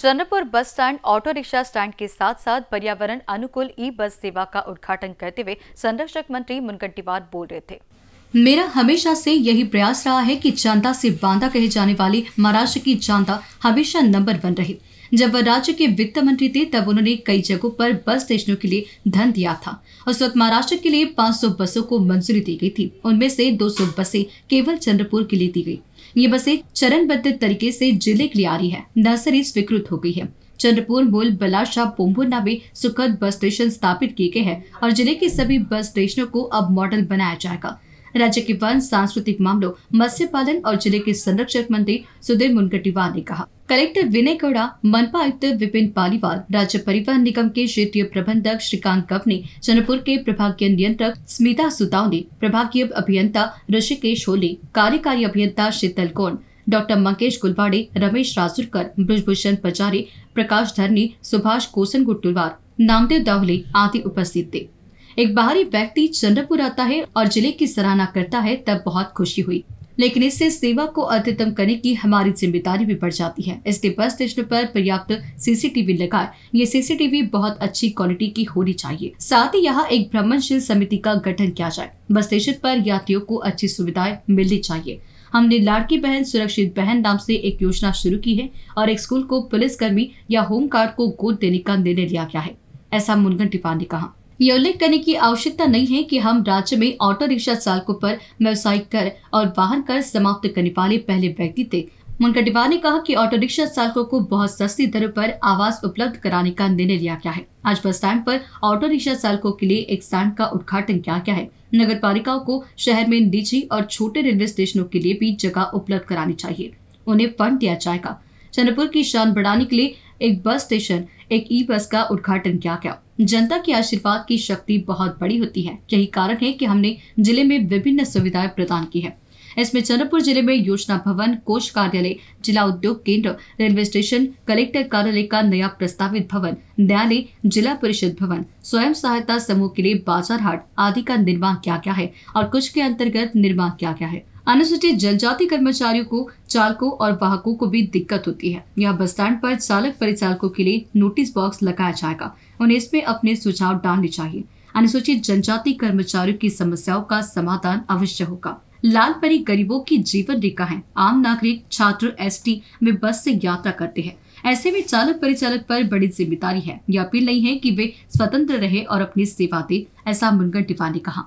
Chandrapur bus stand auto rickshaw stand के साथ साथ पर्यावरण अनुकूल ई बस सेवा का उद्घाटन करते हुए संरक्षक मंत्री मुनगंटीवार बोल रहे थे मेरा हमेशा से यही प्रयास रहा है कि जनता से बांधा कहे जाने वाली महाराष्ट्र की जनता हमेशा नंबर वन रहे जब वह राज्य के वित्त मंत्री थे तब उन्होंने कई जगहों पर बस स्टेशनों के लिए धन दिया था उस वक्त महाराष्ट्र के लिए 500 बसों को मंजूरी दी गई थी उनमें से 200 बसें केवल चंद्रपुर के लिए दी गई ये बसें चरणबद्ध तरीके से जिले के लिए आ रही है नर्सरी स्वीकृत हो गई है चंद्रपुर मूल बलाशा पोम्बुना में सुखद बस स्टेशन स्थापित किए गए हैं और जिले के सभी बस स्टेशनों को अब मॉडल बनाया जाएगा राज्य के वन सांस्कृतिक मामलों मत्स्य पालन और जिले के संरक्षक मंत्री सुधीर मुनगटीवार ने कहा कलेक्टर विनय गौड़ा मनपा आयुक्त विपिन पालीवाल राज्य परिवहन निगम के क्षेत्रीय प्रबंधक श्रीकांत कवनी ने चंद्रपुर के प्रभागीय नियंत्रक स्मिता सुताव ने प्रभागीय अभियंता ऋषिकेश होली कार्यकारी अभियंता शीतल कौन डॉक्टर मंकेश गुलवाड़े रमेश रासुरकर ब्रजभूषण पचारी प्रकाश धरनी सुभाष कोसन गुट्टुलवार नामदेव दावले आदि उपस्थित थे एक बाहरी व्यक्ति चंद्रपुर आता है और जिले की सराहना करता है तब बहुत खुशी हुई लेकिन इससे सेवा को अद्यतम करने की हमारी जिम्मेदारी भी बढ़ जाती है इसलिए बस स्टेशन पर पर्याप्त सीसीटीवी लगाए ये सीसीटीवी बहुत अच्छी क्वालिटी की होनी चाहिए साथ ही यहाँ एक भ्रमणशील समिति का गठन किया जाए बस स्टेशन पर यात्रियों को अच्छी सुविधाएं मिलनी चाहिए हमने लाड़की बहन सुरक्षित बहन नाम से एक योजना शुरू की है और एक स्कूल को कर्मी या होम गार्ड को गोद देने का निर्णय लिया गया है ऐसा मुनगन टिपा ने कहा यह उल्लेख करने की आवश्यकता नहीं है कि हम राज्य में ऑटो रिक्शा चालकों पर व्यवसायिक कर और वाहन कर समाप्त करने वाले पहले व्यक्ति थे मुनगटिवार ने कहा कि ऑटो रिक्शा चालकों को बहुत सस्ती दर पर आवास उपलब्ध कराने का निर्णय लिया गया है आज बस स्टैंड पर ऑटो रिक्शा चालकों के लिए एक स्टैंड का उद्घाटन किया गया है नगर पालिकाओं को शहर में निजी और छोटे रेलवे स्टेशनों के लिए भी जगह उपलब्ध करानी चाहिए उन्हें फंड दिया जाएगा चंद्रपुर की शान बढ़ाने के लिए एक बस स्टेशन एक ई बस का उद्घाटन किया गया जनता के आशीर्वाद की शक्ति बहुत बड़ी होती है यही कारण है कि हमने जिले में विभिन्न सुविधाएं प्रदान की है इसमें चंद्रपुर जिले में योजना भवन कोष कार्यालय जिला उद्योग केंद्र रेलवे स्टेशन कलेक्टर कार्यालय का नया प्रस्तावित भवन न्यायालय जिला परिषद भवन स्वयं सहायता समूह के लिए बाजार हाट आदि का निर्माण किया गया है और कुछ के अंतर्गत निर्माण किया गया है अनुसूचित जनजाति कर्मचारियों को चालकों और वाहकों को भी दिक्कत होती है यह बस स्टैंड पर चालक परिचालकों के लिए नोटिस बॉक्स लगाया जाएगा उन्हें इसमें अपने सुझाव डालने चाहिए अनुसूचित जनजाति कर्मचारियों की समस्याओं का समाधान अवश्य होगा लाल परी गरीबों की जीवन रेखा है आम नागरिक छात्र एस टी में बस से यात्रा करते हैं ऐसे में चालक परिचालक पर बड़ी जिम्मेदारी है यह अपील नहीं है कि वे स्वतंत्र रहे और अपनी सेवा दे ऐसा मुनगन टिपा ने कहा